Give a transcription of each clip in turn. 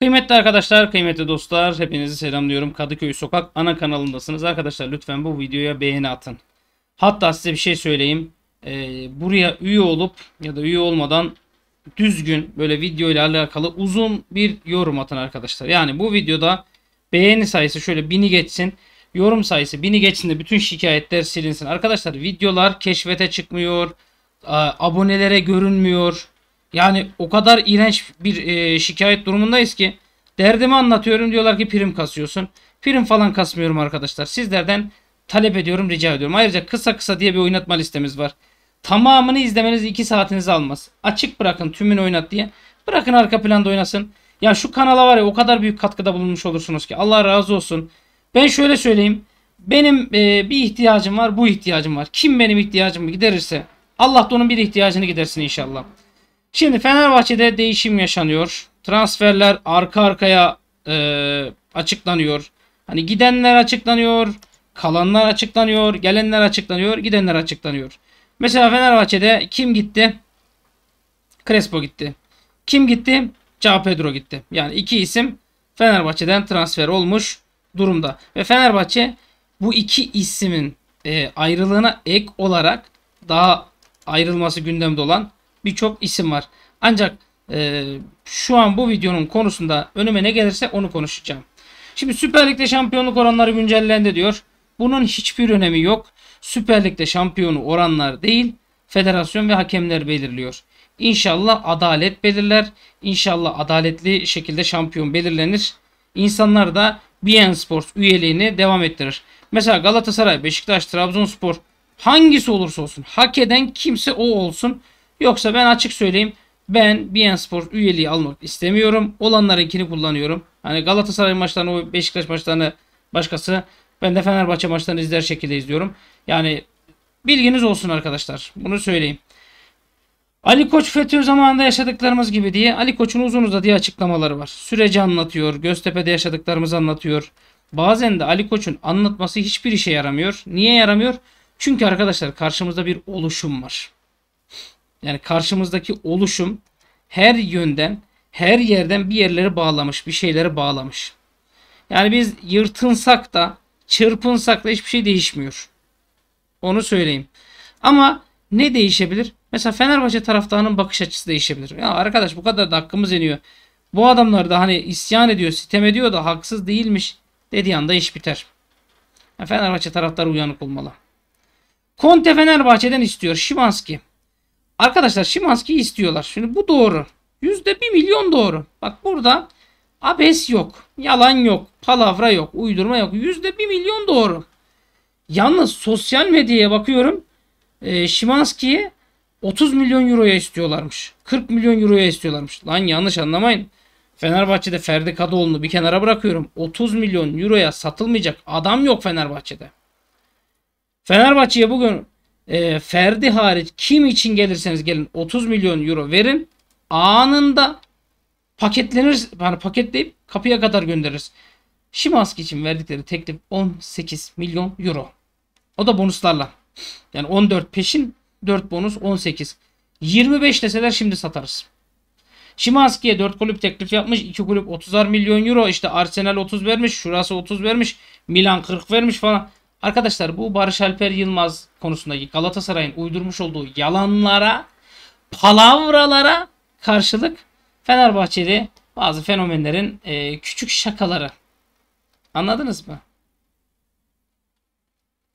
Kıymetli arkadaşlar, kıymetli dostlar, hepinizi selamlıyorum. Kadıköy Sokak ana kanalındasınız. Arkadaşlar lütfen bu videoya beğeni atın. Hatta size bir şey söyleyeyim. Ee, buraya üye olup ya da üye olmadan düzgün böyle videoyla alakalı uzun bir yorum atın arkadaşlar. Yani bu videoda beğeni sayısı şöyle bini geçsin. Yorum sayısı bini geçsin de bütün şikayetler silinsin. Arkadaşlar videolar keşfete çıkmıyor. Abonelere görünmüyor. Yani o kadar iğrenç bir e, şikayet durumundayız ki derdimi anlatıyorum diyorlar ki prim kasıyorsun. Prim falan kasmıyorum arkadaşlar. Sizlerden talep ediyorum, rica ediyorum. Ayrıca kısa kısa diye bir oynatma listemiz var. Tamamını izlemeniz 2 saatinizi almaz. Açık bırakın tümünü oynat diye. Bırakın arka planda oynasın. Ya şu kanala var ya o kadar büyük katkıda bulunmuş olursunuz ki. Allah razı olsun. Ben şöyle söyleyeyim. Benim e, bir ihtiyacım var, bu ihtiyacım var. Kim benim ihtiyacımı giderirse Allah da onun bir ihtiyacını gidersin inşallah. Şimdi Fenerbahçe'de değişim yaşanıyor. Transferler arka arkaya e, açıklanıyor. Hani gidenler açıklanıyor, kalanlar açıklanıyor, gelenler açıklanıyor, gidenler açıklanıyor. Mesela Fenerbahçe'de kim gitti? Crespo gitti. Kim gitti? Cao Pedro gitti. Yani iki isim Fenerbahçe'den transfer olmuş durumda. Ve Fenerbahçe bu iki ismin e, ayrılığına ek olarak daha ayrılması gündemde olan birçok isim var. Ancak e, şu an bu videonun konusunda önüme ne gelirse onu konuşacağım. Şimdi Süper Lig'de şampiyonluk oranları güncellendi diyor. Bunun hiçbir önemi yok. Süper Lig'de şampiyonu oranlar değil, federasyon ve hakemler belirliyor. İnşallah adalet belirler. İnşallah adaletli şekilde şampiyon belirlenir. İnsanlar da BN Sports üyeliğini devam ettirir. Mesela Galatasaray, Beşiktaş, Trabzonspor hangisi olursa olsun hak eden kimse o olsun. Yoksa ben açık söyleyeyim. Ben BN sport üyeliği almak istemiyorum. Olanlarınkini kullanıyorum. Hani Galatasaray maçlarını, Beşiktaş maçlarını başkası. Ben de Fenerbahçe maçlarını izler şekilde izliyorum. Yani bilginiz olsun arkadaşlar. Bunu söyleyeyim. Ali Koç FETÖ zamanında yaşadıklarımız gibi diye Ali Koç'un uzun uzadıya açıklamaları var. Süreci anlatıyor. Göztepe'de yaşadıklarımızı anlatıyor. Bazen de Ali Koç'un anlatması hiçbir işe yaramıyor. Niye yaramıyor? Çünkü arkadaşlar karşımızda bir oluşum var yani karşımızdaki oluşum her yönden, her yerden bir yerleri bağlamış, bir şeyleri bağlamış. Yani biz yırtınsak da, çırpınsak da hiçbir şey değişmiyor. Onu söyleyeyim. Ama ne değişebilir? Mesela Fenerbahçe taraftarının bakış açısı değişebilir. Ya arkadaş bu kadar da hakkımız yeniyor. Bu adamlar da hani isyan ediyor, sitem ediyor da haksız değilmiş dediği anda iş biter. Fenerbahçe taraftarı uyanık olmalı. Conte Fenerbahçe'den istiyor. Şimanski. Arkadaşlar Şimanski istiyorlar. Şimdi bu doğru. yüzde bir milyon doğru. Bak burada abes yok. Yalan yok. Palavra yok. Uydurma yok. Yüzde bir milyon doğru. Yalnız sosyal medyaya bakıyorum. E, ee, Şimanski'ye 30 milyon euroya istiyorlarmış. 40 milyon euroya istiyorlarmış. Lan yanlış anlamayın. Fenerbahçe'de Ferdi Kadıoğlu'nu bir kenara bırakıyorum. 30 milyon euroya satılmayacak adam yok Fenerbahçe'de. Fenerbahçe'ye bugün e, Ferdi hariç kim için gelirseniz gelin 30 milyon euro verin. Anında paketlenir yani paketleyip kapıya kadar göndeririz. Şimanski için verdikleri teklif 18 milyon euro. O da bonuslarla. Yani 14 peşin 4 bonus 18. 25 deseler şimdi satarız. Şimanski'ye 4 kulüp teklif yapmış. 2 kulüp 30'ar milyon euro. İşte Arsenal 30 vermiş. Şurası 30 vermiş. Milan 40 vermiş falan. Arkadaşlar bu Barış Alper Yılmaz konusundaki Galatasaray'ın uydurmuş olduğu yalanlara, palavralara karşılık Fenerbahçe'de bazı fenomenlerin e, küçük şakaları. Anladınız mı?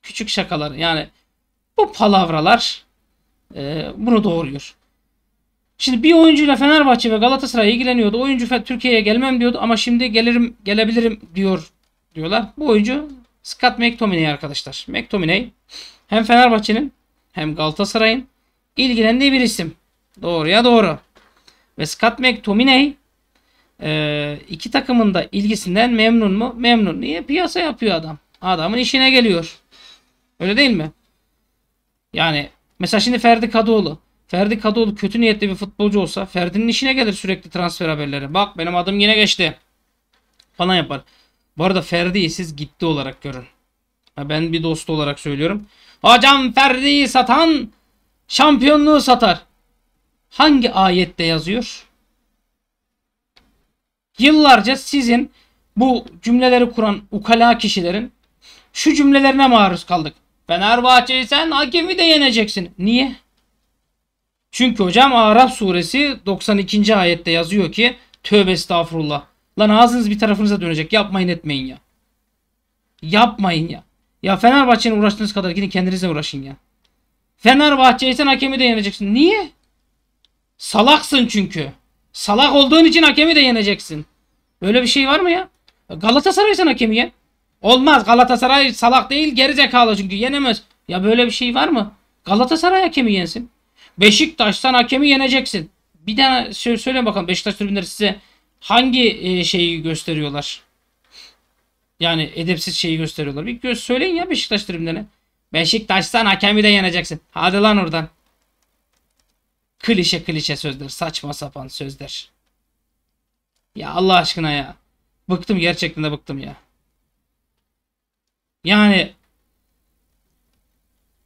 Küçük şakalar. Yani bu palavralar e, bunu doğuruyor. Şimdi bir oyuncuyla Fenerbahçe ve Galatasaray ilgileniyordu. Oyuncu Türkiye'ye gelmem diyordu ama şimdi gelirim gelebilirim diyor diyorlar. Bu oyuncu Scott McTominay arkadaşlar. McTominay hem Fenerbahçe'nin hem Galatasaray'ın ilgilendiği bir isim. Doğruya doğru. Ve Scott McTominay e, iki takımın da ilgisinden memnun mu? Memnun. Niye? Piyasa yapıyor adam. Adamın işine geliyor. Öyle değil mi? Yani mesela şimdi Ferdi Kadıoğlu. Ferdi Kadıoğlu kötü niyetli bir futbolcu olsa Ferdi'nin işine gelir sürekli transfer haberleri. Bak benim adım yine geçti. Falan yapar. Bu arada Ferdi'yi siz gitti olarak görün. Ha, ben bir dost olarak söylüyorum. Hocam Ferdi'yi satan şampiyonluğu satar. Hangi ayette yazıyor? Yıllarca sizin bu cümleleri kuran ukala kişilerin şu cümlelerine maruz kaldık. Fenerbahçe'yi sen hakemi de yeneceksin. Niye? Çünkü hocam Araf suresi 92. ayette yazıyor ki tövbe estağfurullah. Lan ağzınız bir tarafınıza dönecek. Yapmayın etmeyin ya. Yapmayın ya. Ya Fenerbahçe'nin uğraştığınız kadar gidin kendinizle uğraşın ya. Fenerbahçe'yi sen hakemi de yeneceksin. Niye? Salaksın çünkü. Salak olduğun için hakemi de yeneceksin. Böyle bir şey var mı ya? Galatasaray'ı sen hakemi ye. Olmaz. Galatasaray salak değil geri zekalı çünkü yenemez. Ya böyle bir şey var mı? Galatasaray hakemi yensin. Beşiktaş sen hakemi yeneceksin. Bir tane söyle, söyle bakalım Beşiktaş tribünleri size hangi e, şeyi gösteriyorlar? Yani edepsiz şeyi gösteriyorlar. Bir göz söyleyin ya Beşiktaş tribünlerine. Beşiktaş'tan hakemi de yeneceksin. Hadi lan oradan. Klişe klişe sözler. Saçma sapan sözler. Ya Allah aşkına ya. Bıktım gerçekten de bıktım ya. Yani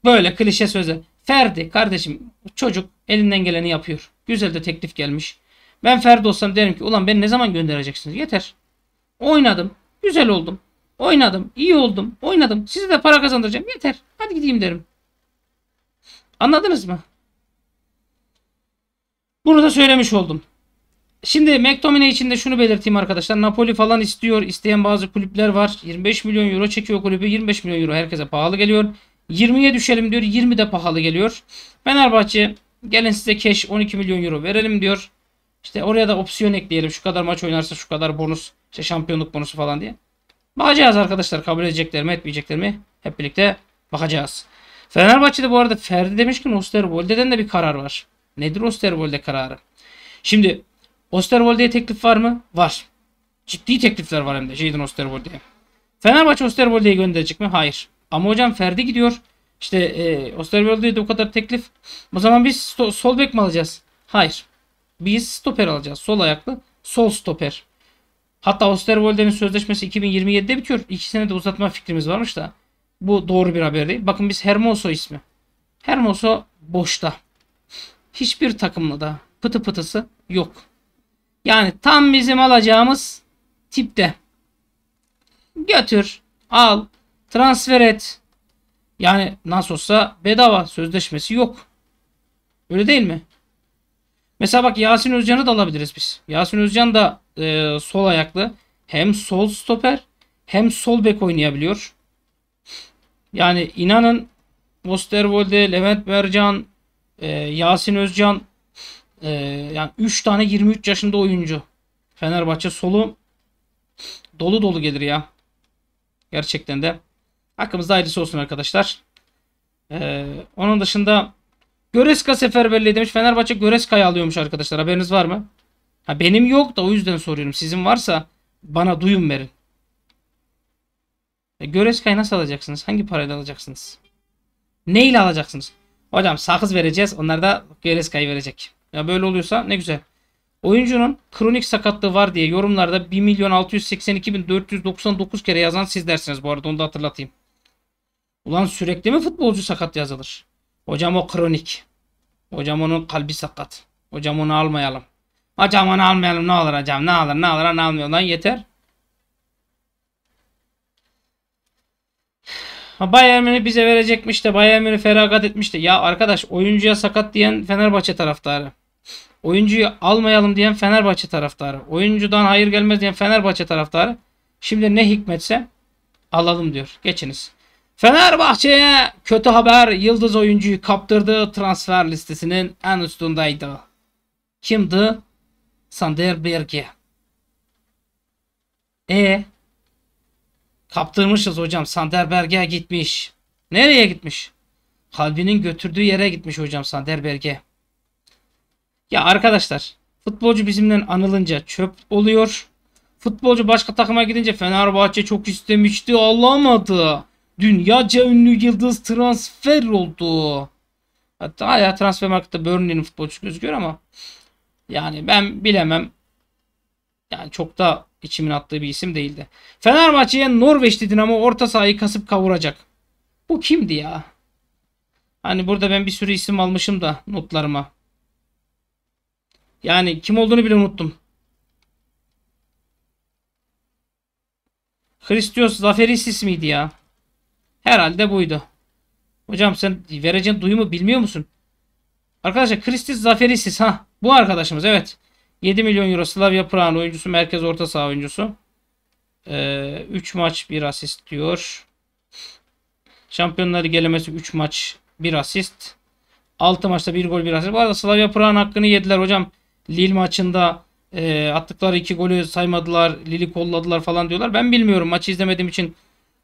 böyle klişe sözler. Ferdi kardeşim çocuk elinden geleni yapıyor. Güzel de teklif gelmiş. Ben Ferdi olsam derim ki ulan beni ne zaman göndereceksiniz? Yeter. Oynadım. Güzel oldum. Oynadım. iyi oldum. Oynadım. Size de para kazandıracağım. Yeter. Hadi gideyim derim. Anladınız mı? Bunu da söylemiş oldum. Şimdi McTominay için de şunu belirteyim arkadaşlar. Napoli falan istiyor. İsteyen bazı kulüpler var. 25 milyon euro çekiyor kulübü. 25 milyon euro herkese pahalı geliyor. 20'ye düşelim diyor. 20 de pahalı geliyor. Fenerbahçe gelin size cash 12 milyon euro verelim diyor. İşte oraya da opsiyon ekleyelim. Şu kadar maç oynarsa şu kadar bonus. İşte şampiyonluk bonusu falan diye. Bakacağız arkadaşlar. Kabul edecekler mi etmeyecekler mi? Hep birlikte bakacağız. Fenerbahçe'de bu arada Ferdi demiş ki Osterwolde'den de bir karar var. Nedir Osterwolde kararı? Şimdi Osterwolde'ye teklif var mı? Var. Ciddi teklifler var hem de Jadon Osterwolde'ye. Fenerbahçe Osterwolde'yi gönderecek mi? Hayır. Ama hocam Ferdi gidiyor. İşte e, Osterwolde'ye de o kadar teklif. O zaman biz sol bek mi alacağız? Hayır. Biz stoper alacağız. Sol ayaklı. Sol stoper. Hatta Osterwolde'nin sözleşmesi 2027'de bitiyor. İki sene de uzatma fikrimiz varmış da. Bu doğru bir haber değil. Bakın biz Hermoso ismi. Hermoso boşta. Hiçbir takımla da pıtı pıtısı yok. Yani tam bizim alacağımız tipte. Götür, al, transfer et. Yani nasıl olsa bedava sözleşmesi yok. Öyle değil mi? Mesela bak Yasin Özcan'ı da alabiliriz biz. Yasin Özcan da e, sol ayaklı. Hem sol stoper hem sol bek oynayabiliyor. Yani inanın Osterwolde, Levent Mercan, e, Yasin Özcan e, yani 3 tane 23 yaşında oyuncu. Fenerbahçe solu dolu dolu gelir ya. Gerçekten de. Hakkımızda ayrısı olsun arkadaşlar. Ee, onun dışında Göreska seferberliği demiş. Fenerbahçe Göreska'yı alıyormuş arkadaşlar. Haberiniz var mı? Ha benim yok da o yüzden soruyorum. Sizin varsa bana duyun verin. E, Göreska'yı nasıl alacaksınız? Hangi parayla alacaksınız? Neyle alacaksınız? Hocam sakız vereceğiz. Onlar da Göreska'yı verecek. Ya böyle oluyorsa ne güzel. Oyuncunun kronik sakatlığı var diye yorumlarda 1 milyon 682 bin 499 kere yazan siz dersiniz bu arada onu da hatırlatayım. Ulan sürekli mi futbolcu sakat yazılır? Hocam o kronik. Hocam onun kalbi sakat. Hocam onu almayalım. Hocam onu almayalım ne olur hocam ne alır ne alır ne almıyor lan yeter. Bayern Münih bize verecekmiş de Bayern Münih feragat etmiş de. Ya arkadaş oyuncuya sakat diyen Fenerbahçe taraftarı. Oyuncuyu almayalım diyen Fenerbahçe taraftarı. Oyuncudan hayır gelmez diyen Fenerbahçe taraftarı. Şimdi ne hikmetse alalım diyor. Geçiniz. Fenerbahçe'ye kötü haber yıldız oyuncuyu kaptırdığı transfer listesinin en üstündeydi. Kimdi? Sander Berge. E kaptırmışız hocam. Sander Berge gitmiş. Nereye gitmiş? Kalbinin götürdüğü yere gitmiş hocam Sander Berge. Ya arkadaşlar futbolcu bizimle anılınca çöp oluyor. Futbolcu başka takıma gidince Fenerbahçe çok istemişti adı? dünyaca ünlü yıldız transfer oldu. Hatta hala transfer markette Burnley'nin futbolcusu gözüküyor ama yani ben bilemem. Yani çok da içimin attığı bir isim değildi. Fenerbahçe'ye Norveçli Dinamo orta sahayı kasıp kavuracak. Bu kimdi ya? Hani burada ben bir sürü isim almışım da notlarıma. Yani kim olduğunu bile unuttum. Christios Zaferis ismiydi ya. Herhalde buydu. Hocam sen vereceğin duyumu bilmiyor musun? Arkadaşlar Kristis Zaferisis ha bu arkadaşımız evet. 7 milyon euro Slavia Praha'nın oyuncusu merkez orta saha oyuncusu. Ee, 3 maç 1 asist diyor. Şampiyonları gelemesi 3 maç 1 asist. 6 maçta 1 gol 1 asist. Bu arada Slavia Praha'nın hakkını yediler hocam. Lille maçında e, attıkları 2 golü saymadılar. Lille'i kolladılar falan diyorlar. Ben bilmiyorum maçı izlemediğim için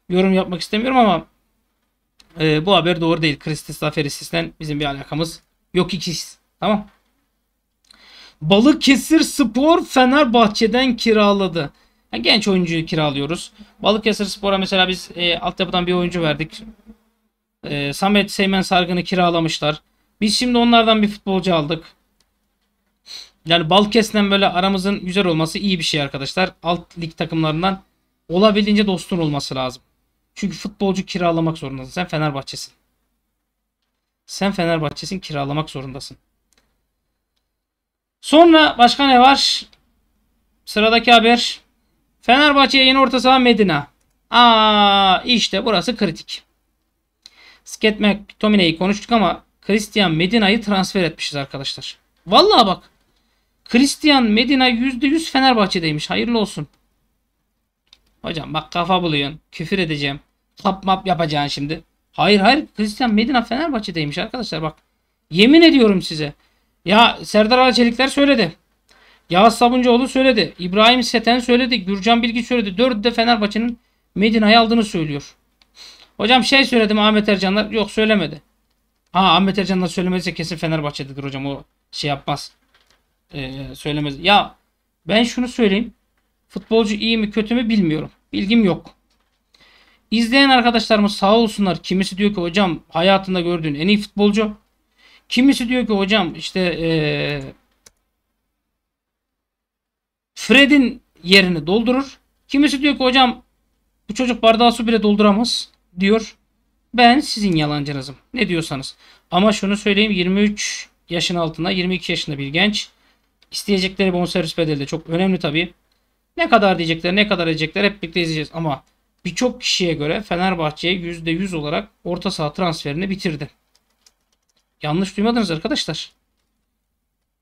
yorum yapmak istemiyorum ama e, bu haber doğru değil. Kristis Zaferisis'ten bizim bir alakamız yok ikiz. Tamam. Balıkesir Spor Fenerbahçe'den kiraladı. Yani genç oyuncuyu kiralıyoruz. Balıkesir Spor'a mesela biz e, altyapıdan bir oyuncu verdik. E, Samet Seymen Sargın'ı kiralamışlar. Biz şimdi onlardan bir futbolcu aldık. Yani Balıkesir'den böyle aramızın güzel olması iyi bir şey arkadaşlar. Alt lig takımlarından olabildiğince dostun olması lazım. Çünkü futbolcu kiralamak zorundasın. Sen Fenerbahçe'sin. Sen Fenerbahçe'sin kiralamak zorundasın. Sonra başka ne var? Sıradaki haber. Fenerbahçe'ye yeni orta saha Medina. Aa işte burası kritik. Sket McTominay'i konuştuk ama Christian Medina'yı transfer etmişiz arkadaşlar. Vallahi bak. Christian Medina %100 Fenerbahçe'deymiş. Hayırlı olsun. Hocam bak kafa buluyorsun. Küfür edeceğim. Tap map yapacaksın şimdi. Hayır hayır Hristiyan Medina Fenerbahçe'deymiş arkadaşlar bak. Yemin ediyorum size. Ya Serdar Alaçelikler söyledi. Yağız Sabuncuoğlu söyledi. İbrahim Seten söyledi. Gürcan Bilgi söyledi. Dördü de Fenerbahçe'nin Medina'yı aldığını söylüyor. Hocam şey söyledim Ahmet Ercanlar. Yok söylemedi. Ha Ahmet Ercanlar söylemediyse kesin Fenerbahçe'dedir hocam. O şey yapmaz. Ee, söylemez. Ya ben şunu söyleyeyim. Futbolcu iyi mi kötü mü bilmiyorum. Bilgim yok. İzleyen arkadaşlarımız sağ olsunlar. Kimisi diyor ki hocam hayatında gördüğün en iyi futbolcu. Kimisi diyor ki hocam işte ee, Fred'in yerini doldurur. Kimisi diyor ki hocam bu çocuk bardağı su bile dolduramaz diyor. Ben sizin yalancınızım. Ne diyorsanız. Ama şunu söyleyeyim 23 yaşın altına 22 yaşında bir genç isteyecekleri bonservis bedeli de çok önemli tabii. Ne kadar diyecekler ne kadar edecekler hep birlikte izleyeceğiz. Ama birçok kişiye göre Fenerbahçe'ye %100 olarak orta saha transferini bitirdi. Yanlış duymadınız arkadaşlar.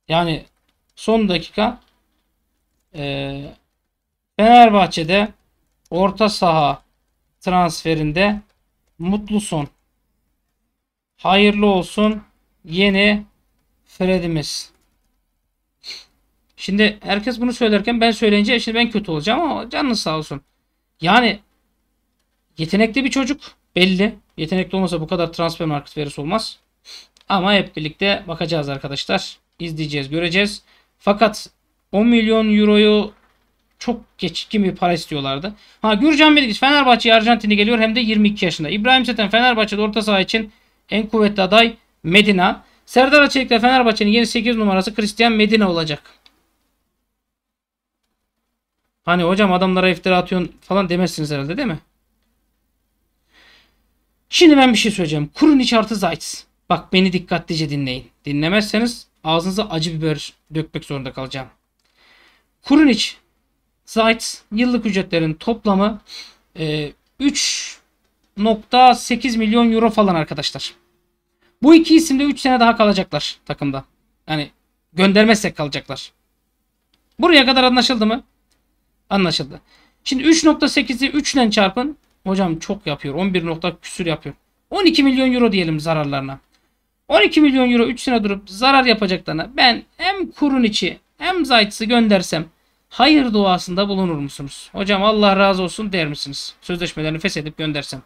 Yani son dakika e, Fenerbahçe'de orta saha transferinde mutlu son. Hayırlı olsun yeni Fred'imiz. Şimdi herkes bunu söylerken ben söyleyince şimdi ben kötü olacağım ama canınız sağ olsun. Yani yetenekli bir çocuk belli. Yetenekli olmasa bu kadar transfer market verisi olmaz. Ama hep birlikte bakacağız arkadaşlar. İzleyeceğiz, göreceğiz. Fakat 10 milyon euroyu çok geçkin bir para istiyorlardı. Ha Gürcan Bilgiç Fenerbahçe Arjantin'e geliyor hem de 22 yaşında. İbrahim Seten Fenerbahçe'de orta saha için en kuvvetli aday Medina. Serdar Açelik'le Fenerbahçe'nin yeni 8 numarası Christian Medina olacak. Hani hocam adamlara iftira atıyorsun falan demezsiniz herhalde değil mi? Şimdi ben bir şey söyleyeceğim. Kurun iç artı zayt. Bak beni dikkatlice dinleyin. Dinlemezseniz ağzınıza acı biber dökmek zorunda kalacağım. Kurun iç zayt yıllık ücretlerin toplamı e, 3.8 milyon euro falan arkadaşlar. Bu iki isim de 3 sene daha kalacaklar takımda. Yani göndermezsek kalacaklar. Buraya kadar anlaşıldı mı? Anlaşıldı. Şimdi 3.8'i 3 ile çarpın. Hocam çok yapıyor. 11 küsür yapıyor. 12 milyon euro diyelim zararlarına. 12 milyon euro 3 sene durup zarar yapacaklarına ben hem kurun içi hem zaytısı göndersem hayır duasında bulunur musunuz? Hocam Allah razı olsun der misiniz? Sözleşmelerini feshedip göndersem.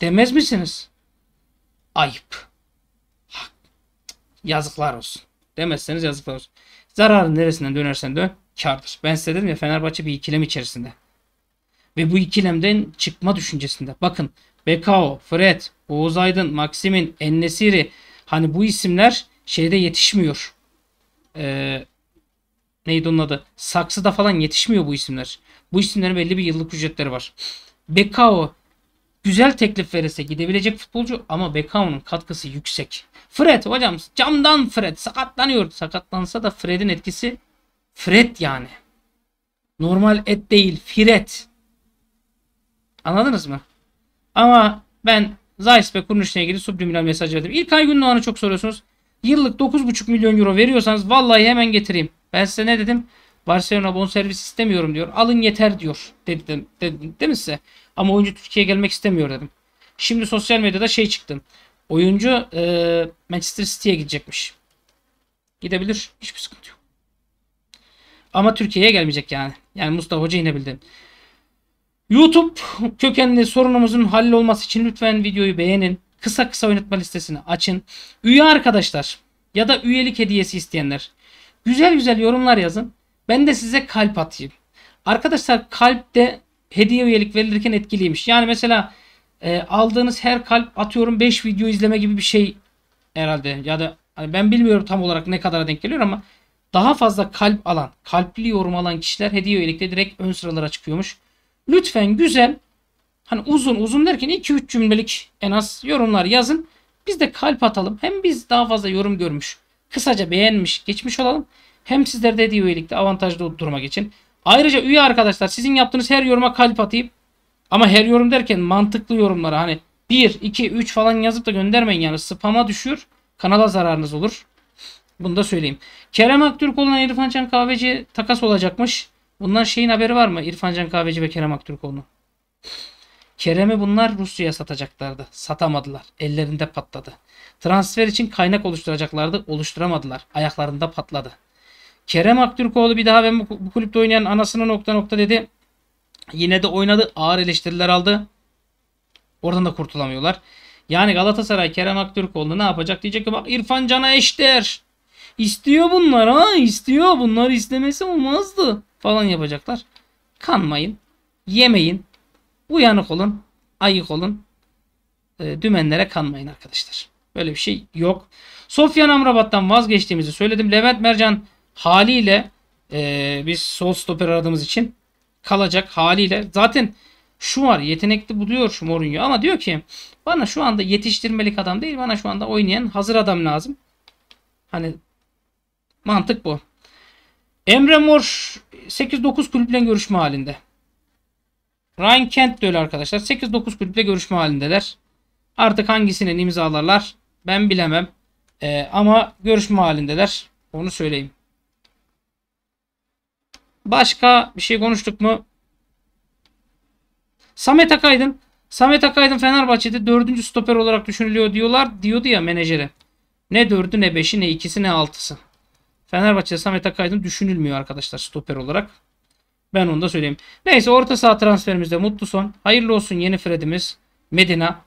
Demez misiniz? Ayıp. Yazıklar olsun. Demezseniz yazıklar olsun. Zararın neresinden dönersen dön kardır. Ben size dedim ya Fenerbahçe bir ikilem içerisinde. Ve bu ikilemden çıkma düşüncesinde. Bakın Bekao, Fred, Oğuz Aydın, Maksimin, Ennesiri hani bu isimler şeyde yetişmiyor. Ee, neydi onun adı? Saksıda falan yetişmiyor bu isimler. Bu isimlerin belli bir yıllık ücretleri var. Bekao güzel teklif verirse gidebilecek futbolcu ama Bekao'nun katkısı yüksek. Fred hocam camdan Fred sakatlanıyor. Sakatlansa da Fred'in etkisi Fred yani. Normal et değil Firet. Anladınız mı? Ama ben Zeiss ve kuruluşla ilgili subliminal mesaj verdim. İlk ay günün anı çok soruyorsunuz. Yıllık 9,5 milyon euro veriyorsanız vallahi hemen getireyim. Ben size ne dedim? Barcelona bonservis istemiyorum diyor. Alın yeter diyor dedim, dedim değil mi size? Ama oyuncu Türkiye'ye gelmek istemiyor dedim. Şimdi sosyal medyada şey çıktı. Oyuncu e, Manchester City'ye gidecekmiş. Gidebilir. Hiçbir sıkıntı yok. Ama Türkiye'ye gelmeyecek yani. Yani Mustafa Hoca inebildi. YouTube kökenli sorunumuzun hallolması için lütfen videoyu beğenin. Kısa kısa oynatma listesini açın. Üye arkadaşlar ya da üyelik hediyesi isteyenler güzel güzel yorumlar yazın. Ben de size kalp atayım. Arkadaşlar kalp de hediye üyelik verilirken etkiliymiş. Yani mesela e, aldığınız her kalp atıyorum 5 video izleme gibi bir şey herhalde ya da hani ben bilmiyorum tam olarak ne kadara denk geliyor ama daha fazla kalp alan, kalpli yorum alan kişiler hediye üyelikte direkt ön sıralara çıkıyormuş. Lütfen güzel hani uzun uzun derken 2-3 cümlelik en az yorumlar yazın. Biz de kalp atalım. Hem biz daha fazla yorum görmüş, kısaca beğenmiş, geçmiş olalım. Hem sizler de hediye üyelikte avantajlı duruma geçin. Ayrıca üye arkadaşlar sizin yaptığınız her yoruma kalp atayım. Ama her yorum derken mantıklı yorumlara hani 1, 2, 3 falan yazıp da göndermeyin yani. Spama düşür. Kanala zararınız olur. Bunu da söyleyeyim. Kerem Aktürk olan İrfan Can Kahveci takas olacakmış. Bundan şeyin haberi var mı? İrfan Can Kahveci ve Kerem Aktürkoğlu'nun. Kerem'i bunlar Rusya'ya satacaklardı. Satamadılar. Ellerinde patladı. Transfer için kaynak oluşturacaklardı. Oluşturamadılar. Ayaklarında patladı. Kerem Aktürkoğlu bir daha ben bu kulüpte oynayan anasını nokta nokta dedi. Yine de oynadı. Ağır eleştiriler aldı. Oradan da kurtulamıyorlar. Yani Galatasaray Kerem Aktürkoğlu ne yapacak? Diyecek ki bak İrfan Can'a eşdeğer. İstiyor bunlar ha istiyor. Bunlar istemesi olmazdı falan yapacaklar. Kanmayın. Yemeyin. Uyanık olun. Ayık olun. E, dümenlere kanmayın arkadaşlar. Böyle bir şey yok. Sofyan Amrabat'tan vazgeçtiğimizi söyledim. Levent Mercan haliyle e, biz sol stoper aradığımız için kalacak haliyle. Zaten şu var yetenekli buluyor şu Mourinho ama diyor ki bana şu anda yetiştirmelik adam değil bana şu anda oynayan hazır adam lazım. Hani mantık bu. Emre Mor 8-9 kulüple görüşme halinde. Ryan Kent de öyle arkadaşlar. 8-9 kulüple görüşme halindeler. Artık hangisinin imzalarlar ben bilemem. Ee, ama görüşme halindeler. Onu söyleyeyim. Başka bir şey konuştuk mu? Samet Akaydın. Samet Akaydın Fenerbahçe'de dördüncü stoper olarak düşünülüyor diyorlar. Diyordu ya menajere. Ne dördü ne beşi ne ikisi ne altısı. Fenerbahçe'de Samet Akaydın düşünülmüyor arkadaşlar stoper olarak. Ben onu da söyleyeyim. Neyse orta saha transferimizde mutlu son. Hayırlı olsun yeni Fred'imiz. Medina.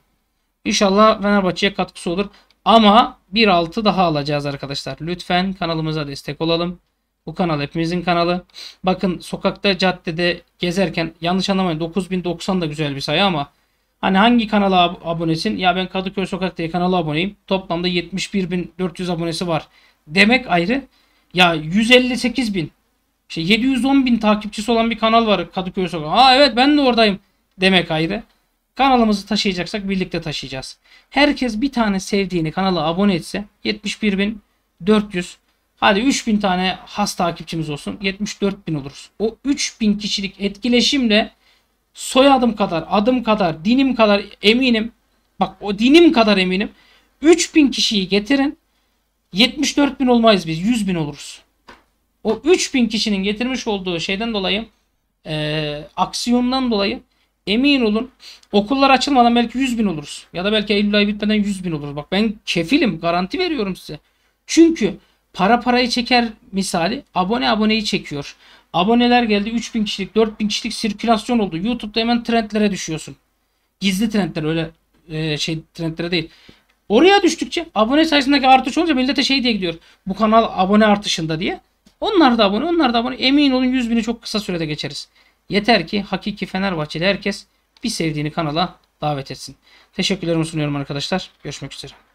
İnşallah Fenerbahçe'ye katkısı olur. Ama 1.6 daha alacağız arkadaşlar. Lütfen kanalımıza destek olalım. Bu kanal hepimizin kanalı. Bakın sokakta, caddede gezerken yanlış anlamayın 9090 da güzel bir sayı ama hani hangi kanala ab abonesin? Ya ben Kadıköy Sokak diye kanala aboneyim. Toplamda 71.400 abonesi var. Demek ayrı. Ya 158 bin. İşte 710 bin takipçisi olan bir kanal var Kadıköy Sokak. Aa evet ben de oradayım demek ayrı. Kanalımızı taşıyacaksak birlikte taşıyacağız. Herkes bir tane sevdiğini kanala abone etse bin 71.400 Hadi 3000 tane has takipçimiz olsun. 74 bin oluruz. O 3000 kişilik etkileşimle soyadım kadar, adım kadar, dinim kadar eminim. Bak o dinim kadar eminim. 3000 kişiyi getirin. 74 bin olmayız biz. 100 bin oluruz. O 3000 kişinin getirmiş olduğu şeyden dolayı e, aksiyondan dolayı emin olun okullar açılmadan belki 100 bin oluruz. Ya da belki Eylül ayı bitmeden 100 bin oluruz. Bak ben kefilim garanti veriyorum size. Çünkü Para parayı çeker misali abone aboneyi çekiyor. Aboneler geldi 3000 kişilik 4000 kişilik sirkülasyon oldu. YouTube'da hemen trendlere düşüyorsun. Gizli trendler öyle e, şey trendlere değil. Oraya düştükçe abone sayısındaki artış olunca millete şey diye gidiyor. Bu kanal abone artışında diye. Onlar da abone onlar da abone. Emin olun 100 bini çok kısa sürede geçeriz. Yeter ki hakiki Fenerbahçeli herkes bir sevdiğini kanala davet etsin. Teşekkürlerimi sunuyorum arkadaşlar. Görüşmek üzere.